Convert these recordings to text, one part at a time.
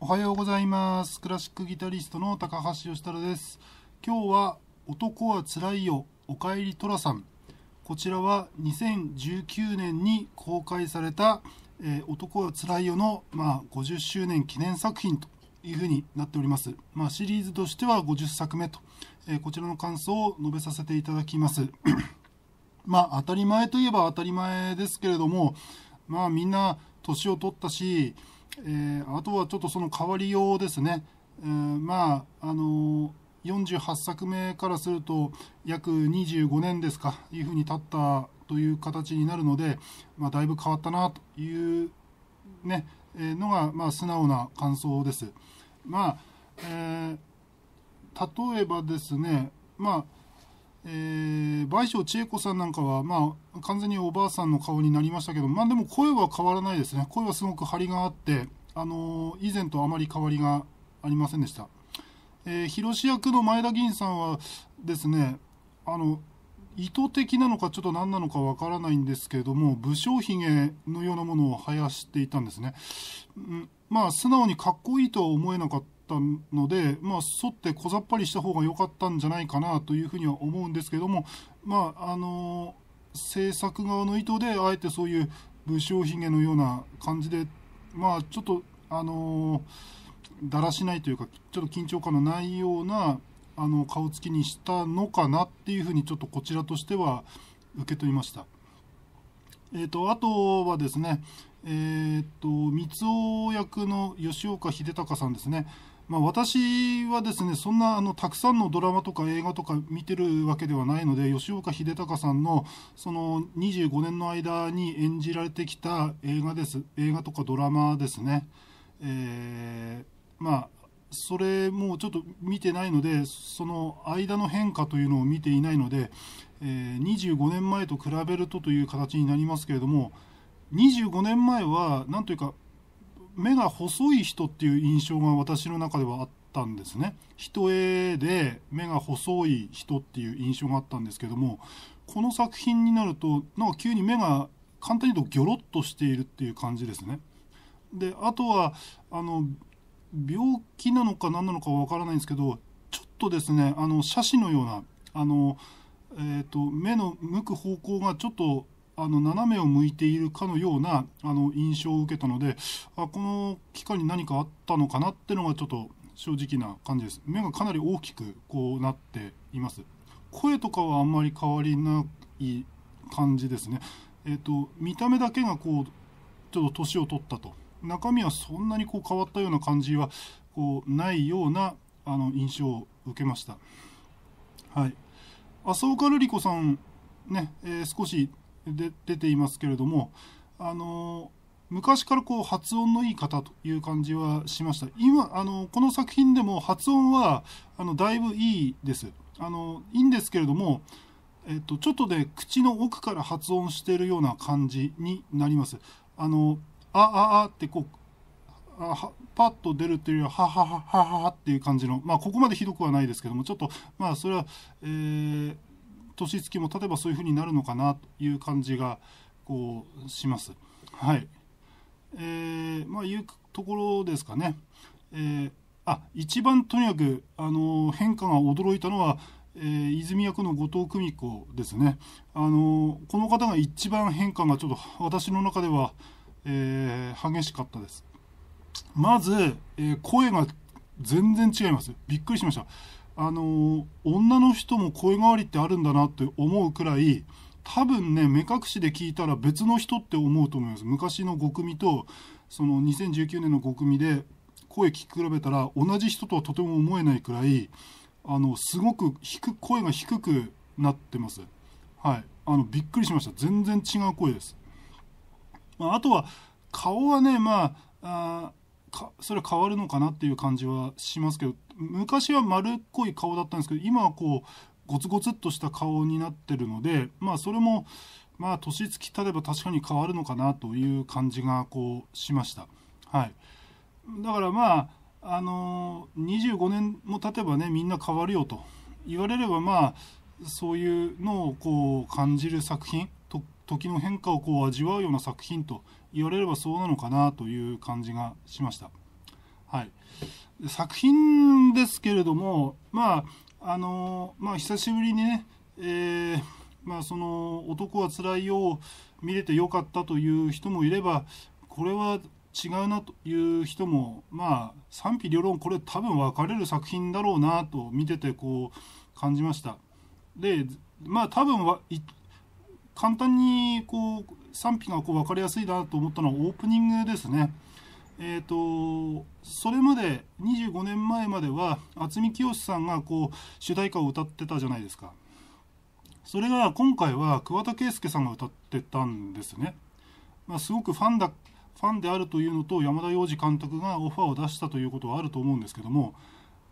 おはようございますクラシックギタリストの高橋義太郎です今日は男はつらいよおかえりトラさんこちらは2019年に公開された、えー、男はつらいよのまあ、50周年記念作品というふになっております。まあ、シリーズとしては50作目と、えー、こちらの感想を述べさせていただきます。まあ、当たり前といえば当たり前ですけれども、まあ、みんな年を取ったし、えー、あとはちょっとその変わりようですね、えー、まああのー、48作目からすると約25年ですかいうふうに経ったという形になるので、まあ、だいぶ変わったなというね、えー、のが、まあ、素直な感想です。まあえー、例えばですね、まあえ倍賞千恵子さんなんかは、まあ、完全におばあさんの顔になりましたけど、まあ、でも声は変わらないですね、声はすごく張りがあって、あのー、以前とあまり変わりがありませんでした。えー、広志役の前田議員さんはですね、あの意図的なのかちょっと何なのかわからないんですけれども武将髭のようなものを生やしていたんですね、うん、まあ素直にかっこいいとは思えなかったったので、まあ、沿って小ざっぱりした方が良かったんじゃないかなというふうには思うんですけども、まあ、あの制作側の意図であえてそういう武将髭のような感じで、まあ、ちょっと、あのだらしないというかちょっと緊張感のないようなあの顔つきにしたのかなっていうふうにちょっとこちらとしては受け取りました。えーと、とあとはですね、えー、っと三尾役の吉岡秀隆さんですね、まあ、私はですねそんなあのたくさんのドラマとか映画とか見てるわけではないので吉岡秀隆さんのその25年の間に演じられてきた映画です映画とかドラマですね、えー、まあそれもちょっと見てないのでその間の変化というのを見ていないので、えー、25年前と比べるとという形になりますけれども、25年前は何というか目が細い人っていう印象が私の中ではあったんですね人絵で目が細い人っていう印象があったんですけどもこの作品になるとなんか急に目が簡単に言うとギョロッとしているっていう感じですね。であとはあの病気なのか何なのかわからないんですけどちょっとですねあの斜視のようなあの、えーと目の向く方向がちょっとあの斜めを向いているかのようなあの印象を受けたのであこの期間に何かあったのかなってのがちょっと正直な感じです目がかなり大きくこうなっています声とかはあんまり変わりない感じですねえっ、ー、と見た目だけがこうちょっと年を取ったと中身はそんなにこう変わったような感じはこうないようなあの印象を受けましたはい麻生かるりこさんね、えー、少しで出ていますけれども、あの昔からこう発音のいい方という感じはしました。今、あのこの作品でも発音はあのだいぶいいです。あのいいんですけれども、えっと、ちょっとで口の奥から発音しているような感じになります。あの、あ、あ、あってこう、あパッと出るというよりは、はははははっていう感じの、まあ、ここまでひどくはないですけども、ちょっと、まあ、それは、えー、年月も経てばそういうふうになるのかなという感じがこうします。はい。えー、まあいうところですかね。えー、あ一番とにかく、あの変化が驚いたのは、えー、泉役の後藤久美子ですね。あのこの方が一番変化がちょっと私の中では、えー、激しかったです。まず、えー、声が全然違いますびっくりしましたあの女の人も声変わりってあるんだなって思うくらい多分ね目隠しで聞いたら別の人って思うと思います昔の5組とその2019年の5組で声聞き比べたら同じ人とはとても思えないくらいあのすごく低声が低くなってますはいあのびっくりしました全然違う声です、まあ、あとは顔はねまああかそれは変わるのかなっていう感じはしますけど昔は丸っこい顔だったんですけど今はこうゴツゴツっとした顔になってるのでまあそれもまあ年月経てば確かに変わるのかなという感じがこうしました。はい、だからまああのー、25年も経てばねみんな変わるよと言われればまあそういうのをこう感じる作品時の変化をこう味わうような作品と言われればそうなのかなという感じがしました。はい、作品ですけれども、まああのまあ、久しぶりにね、えー、まあ、その男はつらいよう見れてよかったという人もいればこれは違うなという人も、まあ、賛否両論これ多分分かれる作品だろうなと見ててこう感じました。でまあ多分は簡単にこう賛否がこう分かりやすいなと思ったのはオープニングですね。えーと、それまで25年前までは渥美清さんがこう主題歌を歌ってたじゃないですかそれが今回は桑田佳祐さんが歌ってたんですね、まあ、すごくファンだファンであるというのと山田洋次監督がオファーを出したということはあると思うんですけども、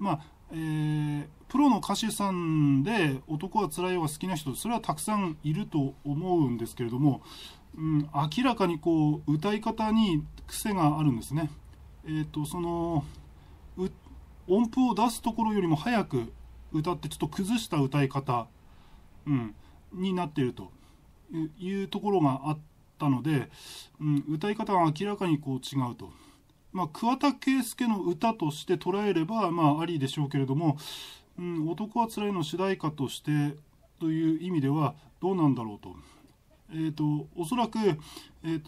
まあえー、プロの歌手さんで男はつらいよが好きな人それはたくさんいると思うんですけれども、うん、明らかにこう歌い方に癖があるんですね。えーと、とその音符を出すところよりも早く歌ってちょっと崩した歌い方、うん、になっているというところがあったので、うん、歌い方が明らかにこう違うと。まあ、桑田佳祐の歌として捉えれば、まあ、ありでしょうけれども、うん、男はつらいの主題歌としてという意味ではどうなんだろうと。えーと、おそらく、えー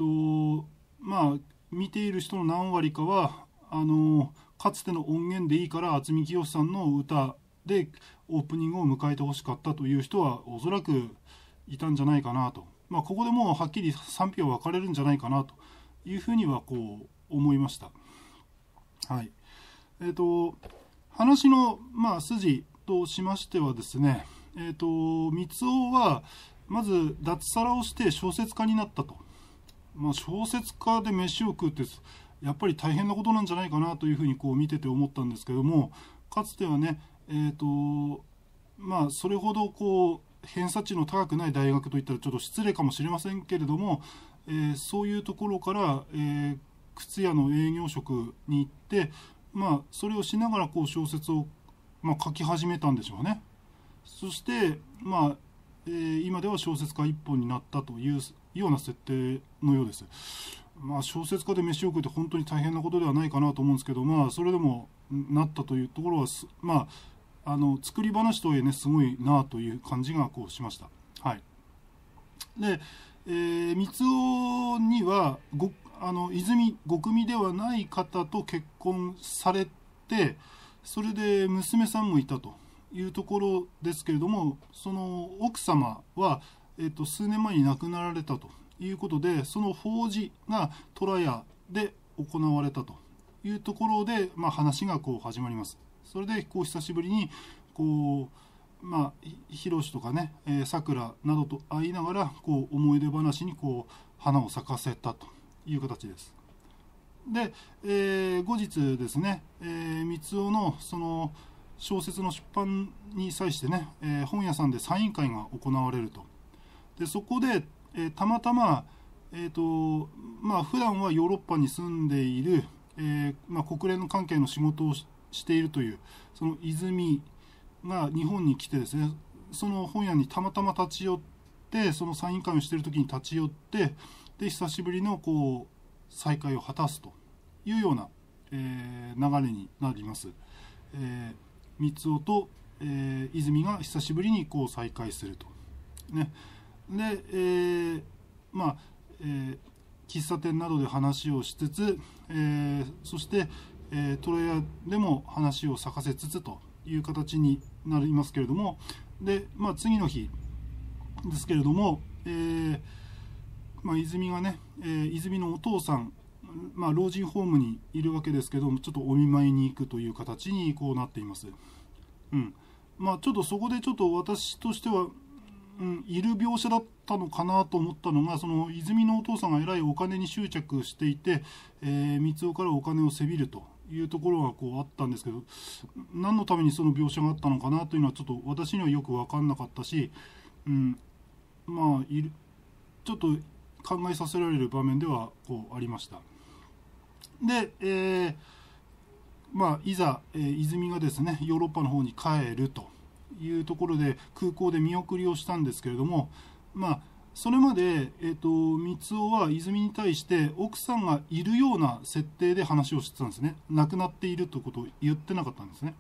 とまあ、見ている人の何割かはあのかつての音源でいいから渥美清さんの歌でオープニングを迎えてほしかったという人はおそらくいたんじゃないかなと、まあ、ここでもうはっきり賛否は分かれるんじゃないかなというふうにはこう思いました。はいえーと話の、まあ、筋としましてはですね、えーと、三尾はまず脱サラをして小説家になったと、まあ、小説家で飯を食うってやっぱり大変なことなんじゃないかなというふうにこう見てて思ったんですけどもかつてはね、えーとまあ、それほどこう偏差値の高くない大学といったらちょっと失礼かもしれませんけれども、えー、そういうところから、えー、靴屋の営業職に行ってまあ、それをしながらこう小説を、まあ、書き始めたんでしょうね。そして、まあえー、今では小説家一本になったというような設定のようです。まあ、小説家で飯を食うって本当に大変なことではないかなと思うんですけど、まあ、それでもなったというところはまあ、あの作り話とはいえねすごいなという感じがこうしました。はい、で、えー、三尾にはごあの泉5組ではない方と結婚されてそれで娘さんもいたというところですけれどもその奥様は、えっと、数年前に亡くなられたということでその法事が虎屋で行われたというところで、まあ、話がこう始まります。それでこう久しぶりにこうまあヒロとかねさくらなどと会いながらこう思い出話にこう花を咲かせたという形です。で、えー、後日ですね、えー、三のその小説の出版に際してね、えー、本屋さんでサイン会が行われると。でそこで、えー、たまたま、えーとまあ普段はヨーロッパに住んでいる、えーまあ、国連の関係の仕事をしているというその泉が日本に来てですねその本屋にたまたま立ち寄ってそのサイン会をしている時に立ち寄ってで久しぶりのこう再会を果たすというような、えー、流れになります。えー、三尾と、えー、泉が久しぶりにこう再会すると。ね、で、えー、まあ、えー、喫茶店などで話をしつつ、えー、そして、えー、トロヤでも話を咲かせつつという形になりますけれどもで、まあ、次の日ですけれども、えーまあ、泉がね、えー、泉のお父さん、まあ、老人ホームにいるわけですけどちょっとお見舞いに行くという形にこうなっています。うんまあ、ちょっとそこでちょっと私としては、うん、いる描写だったのかなと思ったのがその泉のお父さんがえらいお金に執着していて、えー、三尾からお金をせびるというところがこうあったんですけど何のためにその描写があったのかなというのはちょっと私にはよく分かんなかったし、うん、まあいるちょっと考えさせられる場面ではこうありました。で、えー、まあ、いざ、えー、泉がですねヨーロッパの方に帰るというところで空港で見送りをしたんですけれども、まあ、それまで、えーと、三尾は泉に対して奥さんがいるような設定で話をしてたんですね亡くなっているということを言ってなかったんですね。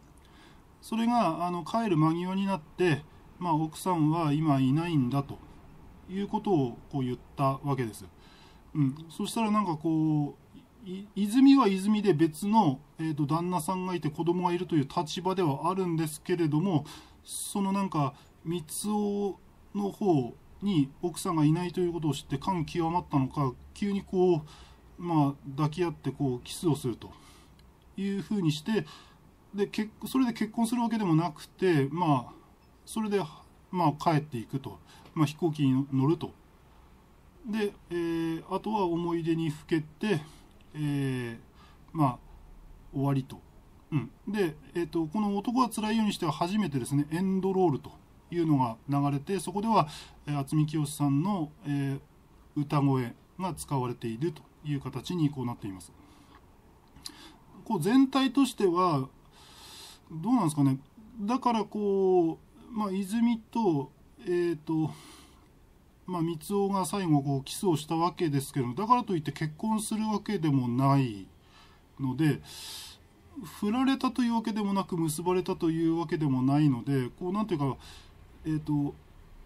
それがあの帰る間際になって、まあ、奥さんは今いないんだということをこう言ったわけです。うん、そしたらなんかこう泉は泉で別の、えー、と旦那さんがいて子供がいるという立場ではあるんですけれどもそのなんか三男の方に奥さんがいないということを知って感極まったのか急にこう、まあ、抱き合ってこうキスをするというふうにしてで結それで結婚するわけでもなくて、まあ、それで、まあ、帰っていくとまあ、飛行機に乗るとで、えー、あとは思い出にふけて、えー、まあ終わりと、うん、で、えーと、この「男はつらいよ」うにしては初めてですねエンドロールというのが流れてそこでは、えー、渥美清さんの、えー、歌声が使われているという形にこうなっています。こう全体としてはどうなんですかねだからこう、まあ、泉とえっ、ー、と、まあ、三が最後こうキスをしたわけですけどだからといって結婚するわけでもないので振られたというわけでもなく結ばれたというわけでもないのでこうなんていうか、えーと、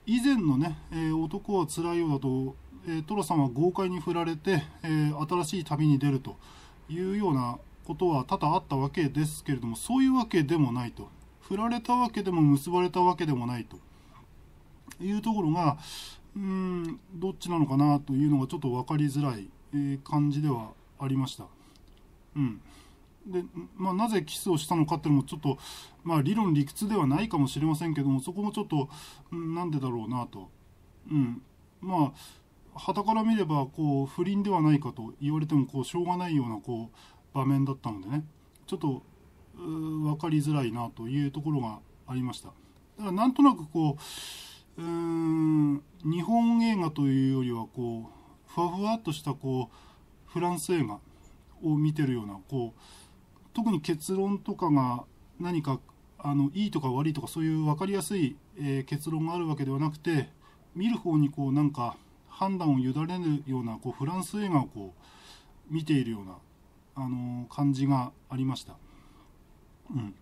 以前のね、えー、男はつらいよ」だと、えー、トラさんは豪快に振られて、えー、新しい旅に出るというようなことは多々あったわけですけれどもそういうわけでもないと振られたわけでも結ばれたわけでもないと。いうところが、うん、どっちなのかなというのがちょっと分かりづらい、え感じではありました。うんでまあ、なぜキスをしたのかっていうのもちょっと、まあ、理論理屈ではないかもしれませんけどもそこもちょっと、うん、なんでだろうなと、うん、まあはたから見ればこう不倫ではないかと言われてもこうしょうがないようなこう場面だったのでねちょっと分かりづらいなというところがありました。だからなんとなくこう日本映画というよりはこうふわふわっとしたこうフランス映画を見てるようなこう特に結論とかが何かあのいいとか悪いとかそういう分かりやすい、えー、結論があるわけではなくて見る方にこうなんか判断を委ねるようなこうフランス映画をこう見ているような、あのー、感じがありました。うん、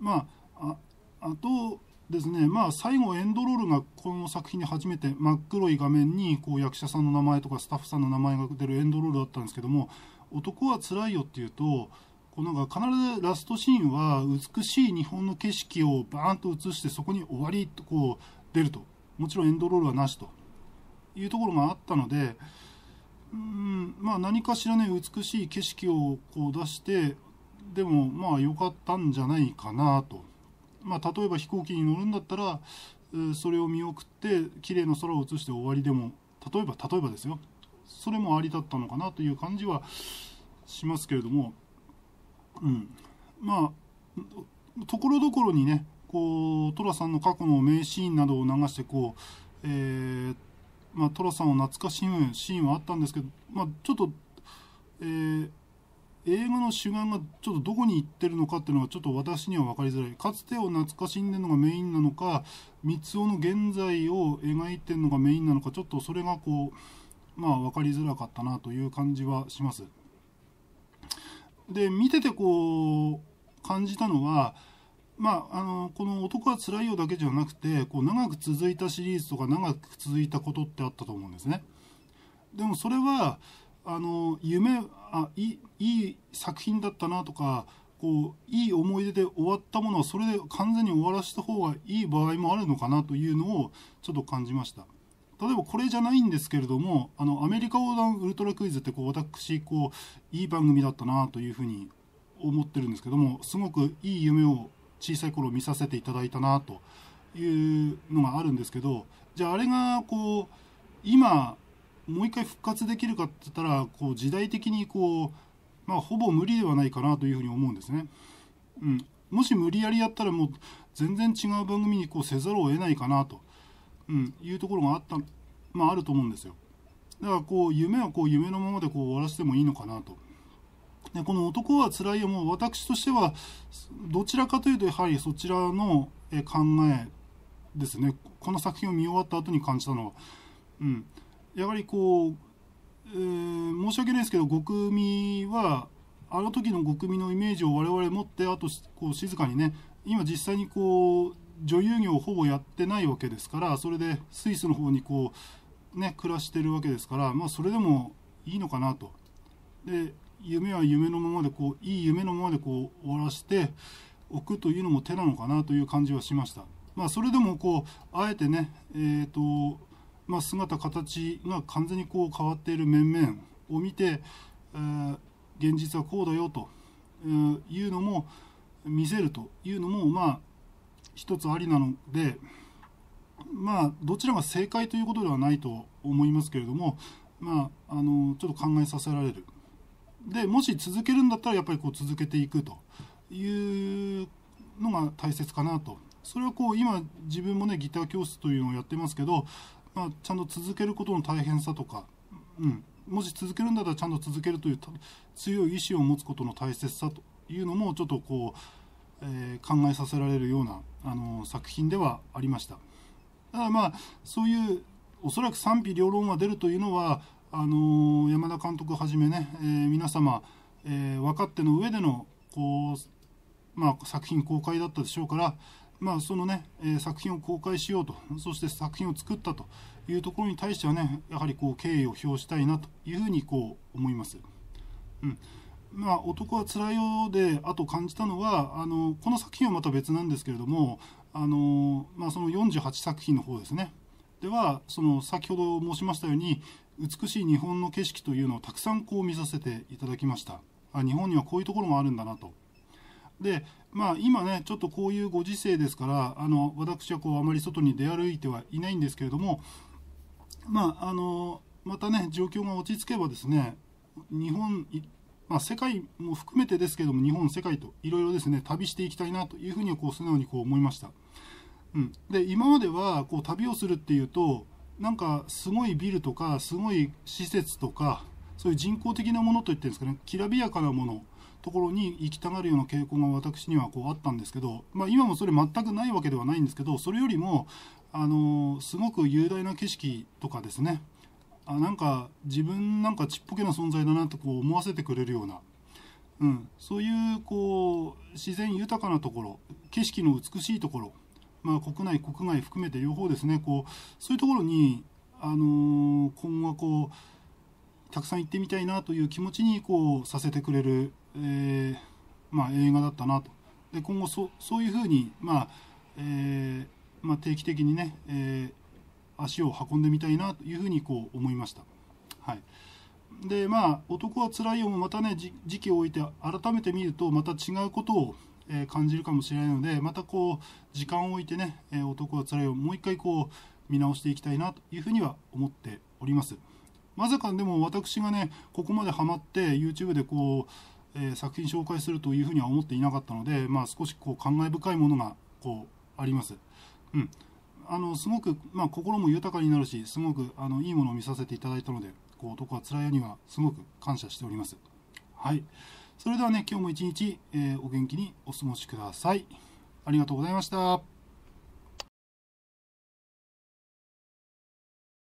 まああとですね、まあ、最後エンドロールがこの作品に初めて真っ黒い画面にこう役者さんの名前とかスタッフさんの名前が出るエンドロールだったんですけども「男はつらいよ」っていうとこうなんか必ずラストシーンは美しい日本の景色をバーンと映してそこに終わりとこう出るともちろんエンドロールはなしというところがあったのでうんまあ何かしらね美しい景色をこう出してでもまあ良かったんじゃないかなと。まあ、例えば飛行機に乗るんだったらそれを見送って綺麗な空を映して終わりでも例えば例えばですよそれもありだったのかなという感じはしますけれども、うん、まあところどころにねこう寅さんの過去の名シーンなどを流してこう、えーまあ、寅さんを懐かしむシーンはあったんですけど、まあ、ちょっと、えー映画の主眼がちょっとどこに行ってるのかっていうのがちょっと私には分かりづらいかつてを懐かしんでるのがメインなのか三男の現在を描いてるのがメインなのかちょっとそれがこうまあ分かりづらかったなという感じはします。で見ててこう感じたのはまあ、あのこの「男はつらいよ」だけじゃなくてこう長く続いたシリーズとか長く続いたことってあったと思うんですね。でもそれはあの夢あいいい作品だったなとかこういい思い出で終わったものはそれで完全に終わらせた方がいい場合もあるのかなというのをちょっと感じました例えばこれじゃないんですけれどもあのアメリカ横断ウルトラクイズってこう私こういい番組だったなというふうに思ってるんですけどもすごくいい夢を小さい頃見させていただいたなというのがあるんですけどじゃああれがこう今もう一回復活できるかって言ったらこう時代的にこう、まあ、ほぼ無理ではないかなというふうに思うんですね。うん、もし無理やりやったらもう全然違う番組にこうせざるを得ないかなと、うん、いうところがあった、まあ、あると思うんですよ。だからこう夢はこう夢のままでこう終わらせてもいいのかなと。でこの「男はつらいよ」も私としてはどちらかというとやはりそちらの考えですねこの作品を見終わった後に感じたのは。うんやはりこう、えー、申し訳ないですけど極組はあの時の極みのイメージを我々持ってあとこう静かにね今実際にこう女優業をほぼやってないわけですからそれでスイスの方にこうね暮らしてるわけですから、まあ、それでもいいのかなと。で夢は夢のままでこういい夢のままでこう終わらせておくというのも手なのかなという感じはしました。まあ、それでもこうあえてね、えーとまあ、姿形が完全にこう変わっている面々を見て、えー、現実はこうだよというのも見せるというのもまあ一つありなのでまあどちらが正解ということではないと思いますけれどもまああのちょっと考えさせられる。でもし続けるんだったらやっぱりこう続けていくというのが大切かなとそれはこう今自分もねギター教室というのをやってますけどまあ、ちゃんと続けることの大変さとか、うん、もし続けるんだったらちゃんと続けるという強い意志を持つことの大切さというのもちょっとこう、えー、考えさせられるようなあの作品ではありました。ただまあそういうおそらく賛否両論が出るというのはあのー、山田監督はじめね、えー、皆様、えー、分かっての上でのこう、まあ、作品公開だったでしょうからまあ、そのね、えー、作品を公開しようと、そして作品を作ったというところに対してはね、やはりこう敬意を表したいなというふうにこう思います。うんまあ、男はつらいようであと感じたのはあのこの作品はまた別なんですけれどもあの、まあ、その48作品の方ですねではその先ほど申しましたように美しい日本の景色というのをたくさんこう見させていただきましたあ日本にはこういうところもあるんだなとでまあ、今ね、ちょっとこういうご時世ですから、あの私はこうあまり外に出歩いてはいないんですけれども、まあ、あのまたね、状況が落ち着けばですね、日本、まあ、世界も含めてですけれども、日本、世界といろいろですね、旅していきたいなというふうにこう素直にこう思いました。うん、で今まではこう旅をするっていうと、なんかすごいビルとか、すごい施設とか、そういう人工的なものといってんですかね、きらびやかなもの。ところに行きたがるような傾向が私にはこうあったんですけど、まあ、今もそれ全くないわけではないんですけどそれよりもあのすごく雄大な景色とかですねあなんか自分なんかちっぽけな存在だなとこう思わせてくれるような、うん、そういうこう自然豊かなところ景色の美しいところ、まあ、国内国外含めて両方ですねこうそういうところに、あの今後はこうたくさん行ってみたいなという気持ちにこうさせてくれるえー、まあ、映画だったなとで今後そそういうふうに、まあえー、まあ、定期的にね、えー、足を運んでみたいなというふうにこう思いました。はいでまあ、男はつらいよもまたね時期を置いて改めて見るとまた違うことを、え感じるかもしれないのでまたこう時間を置いてね、え男はつらいよもう一回こう見直していきたいなというふうには思っておりますまさかでも私がねここまでハマって YouTube でこうえー、作品紹介するというふうには思っていなかったので、まあ、少しこう感慨深いものがこうあります。うん、あのすごく、まあ、心も豊かになるしすごくあのいいものを見させていただいたのでこう男はつらいにはすごく感謝しております。はい、それではね今日も一日、えー、お元気にお過ごしください。ありがとうございました。